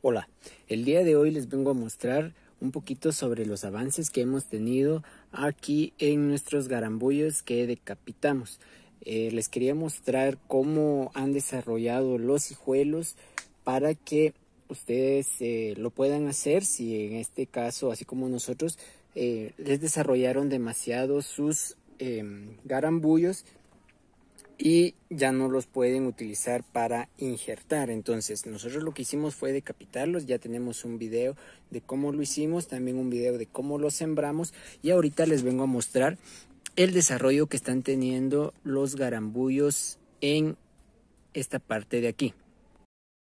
Hola, el día de hoy les vengo a mostrar un poquito sobre los avances que hemos tenido aquí en nuestros garambullos que decapitamos. Eh, les quería mostrar cómo han desarrollado los hijuelos para que ustedes eh, lo puedan hacer si en este caso, así como nosotros, eh, les desarrollaron demasiado sus em, garambullos y ya no los pueden utilizar para injertar. Entonces, nosotros lo que hicimos fue decapitarlos, ya tenemos un video de cómo lo hicimos, también un video de cómo los sembramos y ahorita les vengo a mostrar el desarrollo que están teniendo los garambullos en esta parte de aquí.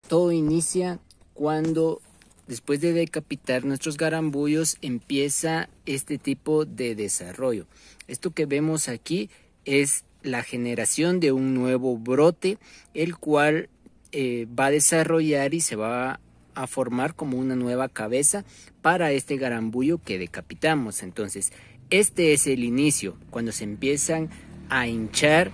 Todo inicia cuando después de decapitar nuestros garambullos empieza este tipo de desarrollo. Esto que vemos aquí es la generación de un nuevo brote, el cual eh, va a desarrollar y se va a formar como una nueva cabeza para este garambullo que decapitamos. Entonces, este es el inicio, cuando se empiezan a hinchar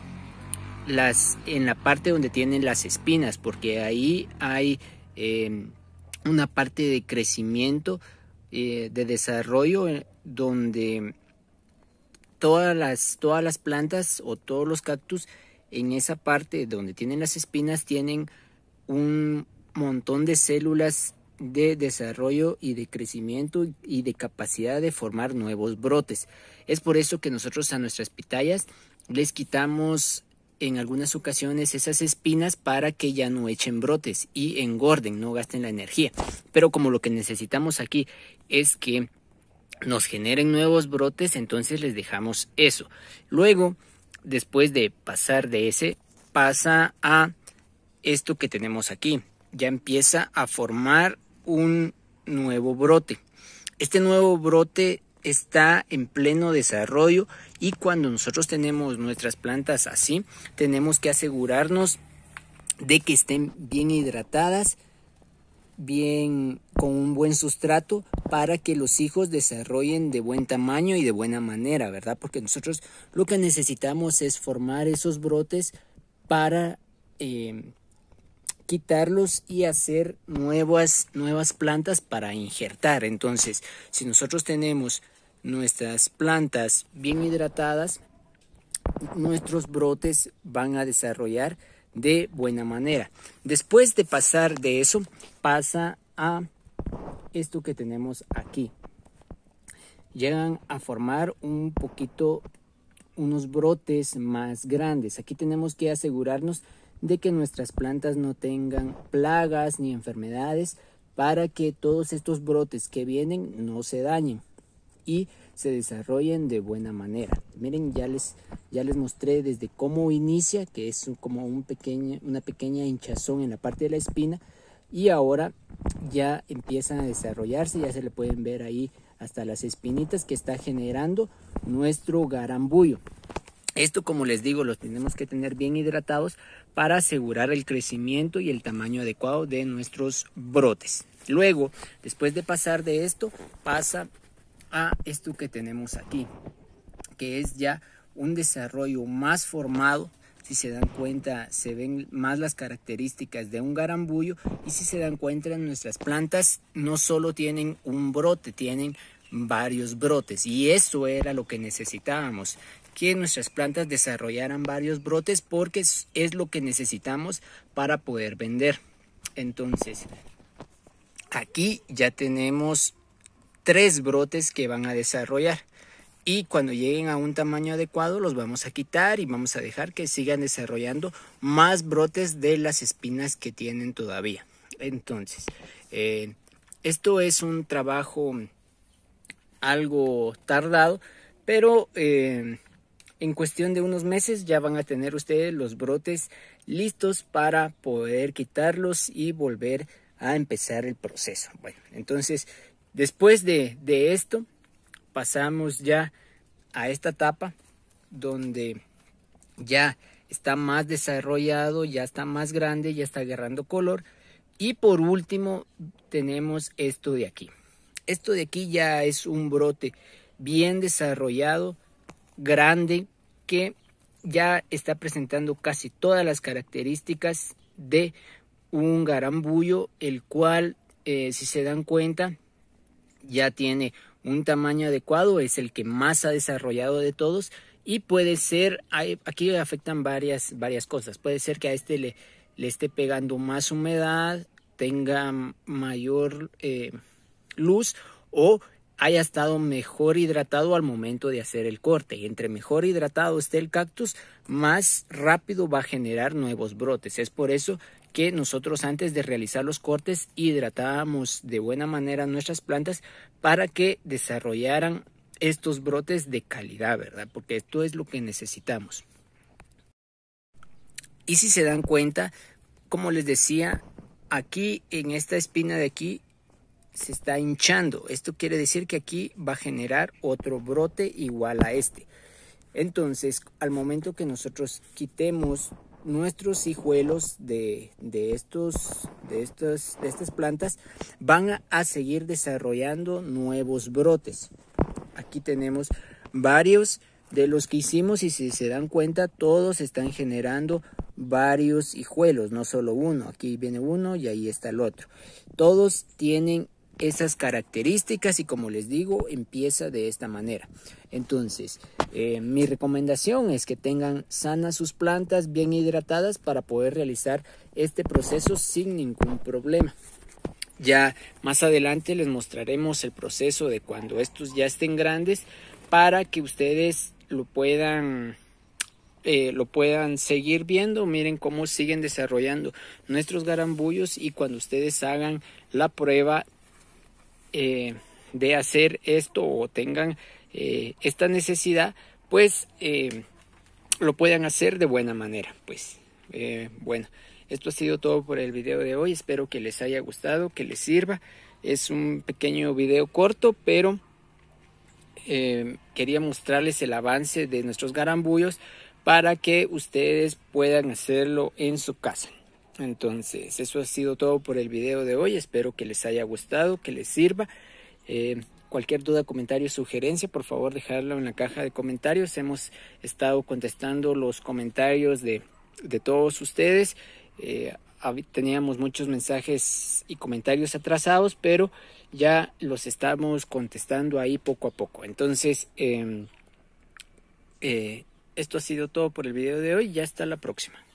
las, en la parte donde tienen las espinas, porque ahí hay em, una parte de crecimiento, eh, de desarrollo, eh, donde todas las, todas las plantas o todos los cactus en esa parte donde tienen las espinas tienen un montón de células de desarrollo y de crecimiento y de capacidad de formar nuevos brotes. Es por eso que nosotros a nuestras pitayas les quitamos en algunas ocasiones esas espinas para que ya no echen brotes y engorden, no gasten la energía. Pero como lo que necesitamos aquí es que nos generen nuevos brotes, entonces les dejamos eso. Luego, después de pasar de ese, pasa a esto que tenemos aquí. Ya empieza a formar un nuevo brote. Este nuevo brote está en pleno desarrollo y cuando nosotros tenemos nuestras plantas así, tenemos que asegurarnos de que estén bien hidratadas bien con un buen sustrato para que los hijos desarrollen de buen tamaño y de buena manera, ¿verdad? Porque nosotros lo que necesitamos es formar esos brotes para eh, quitarlos y hacer nuevas, nuevas plantas para injertar. Entonces, si nosotros tenemos nuestras plantas bien hidratadas, nuestros brotes van a desarrollar de buena manera. Después de pasar de eso, pasa a esto que tenemos aquí. Llegan a formar un poquito unos brotes más grandes. Aquí tenemos que asegurarnos de que nuestras plantas no tengan plagas ni enfermedades para que todos estos brotes que vienen no se dañen y se desarrollen de buena manera. Miren, ya les, ya les mostré desde cómo inicia, que es como un una pequeña hinchazón en la parte de la espina, y ahora ya empiezan a desarrollarse, ya se le pueden ver ahí hasta las espinitas que está generando nuestro garambullo. Esto, como les digo, los tenemos que tener bien hidratados para asegurar el crecimiento y el tamaño adecuado de nuestros brotes. Luego, después de pasar de esto, pasa a esto que tenemos aquí, que es ya un desarrollo más formado. Si se dan cuenta, se ven más las características de un garambullo y si se dan cuenta, nuestras plantas no solo tienen un brote, tienen varios brotes y eso era lo que necesitábamos que nuestras plantas desarrollaran varios brotes porque es lo que necesitamos para poder vender entonces aquí ya tenemos tres brotes que van a desarrollar. Y cuando lleguen a un tamaño adecuado los vamos a quitar y vamos a dejar que sigan desarrollando más brotes de las espinas que tienen todavía. Entonces, eh, esto es un trabajo algo tardado, pero eh, en cuestión de unos meses ya van a tener ustedes los brotes listos para poder quitarlos y volver a empezar el proceso. Bueno, entonces Después de, esto, pasamos ya a esta etapa donde ya está más desarrollado, ya está más grande, ya está agarrando color. Y por último tenemos esto de aquí. Esto de aquí ya es un brote bien desarrollado, grande, que ya está presentando casi todas las características de un garambullo, el cual, eh, si se dan cuenta, ya tiene un tamaño adecuado, es el que más ha desarrollado de todos y puede ser, aquí afectan varias, varias cosas, puede ser que a este le, le esté pegando más humedad, tenga mayor eh, luz o haya estado mejor hidratado al momento de hacer el corte. Y entre mejor hidratado esté el cactus, más rápido va a generar nuevos brotes. Es por eso que nosotros antes de realizar los cortes hidratábamos de buena manera nuestras plantas para que desarrollaran estos brotes de calidad, ¿verdad? Porque esto es lo que necesitamos. Y si se dan cuenta, como les decía, aquí en esta espina de aquí se está hinchando. Esto quiere decir que aquí va a generar otro brote igual a este. Entonces, al momento que nosotros quitemos nuestros hijuelos de, estos, de, de estas plantas van a seguir desarrollando nuevos brotes. Aquí tenemos varios de los que hicimos y si se dan cuenta todos están generando varios hijuelos, no solo uno. Aquí viene uno y ahí está el otro. Todos tienen esas características y como les digo empieza de esta manera entonces eh, mi recomendación es que tengan sanas sus plantas bien hidratadas para poder realizar este proceso sin ningún problema ya más adelante les mostraremos el proceso de cuando estos ya estén grandes para que ustedes lo puedan eh, lo puedan seguir viendo, miren cómo siguen desarrollando nuestros garambullos y cuando ustedes hagan la prueba eh, de hacer esto o tengan eh, esta necesidad, pues eh, lo puedan hacer de buena manera. Pues bueno, esto ha sido todo por el video de hoy. Espero que les haya gustado, que les sirva. Es un pequeño video corto, pero quería mostrarles el avance de nuestros garambullos para que ustedes puedan hacerlo en su casa. Entonces, eso ha sido todo por el video de hoy. Espero que les haya gustado, que les sirva. Eh, cualquier duda, comentario, sugerencia, por favor dejarlo en la caja de comentarios. Hemos estado contestando los comentarios de, todos ustedes. Eh, teníamos muchos mensajes y comentarios atrasados, pero ya los estamos contestando ahí poco a poco. Entonces, em, eh, esto ha sido todo por el video de hoy. Ya hasta la próxima.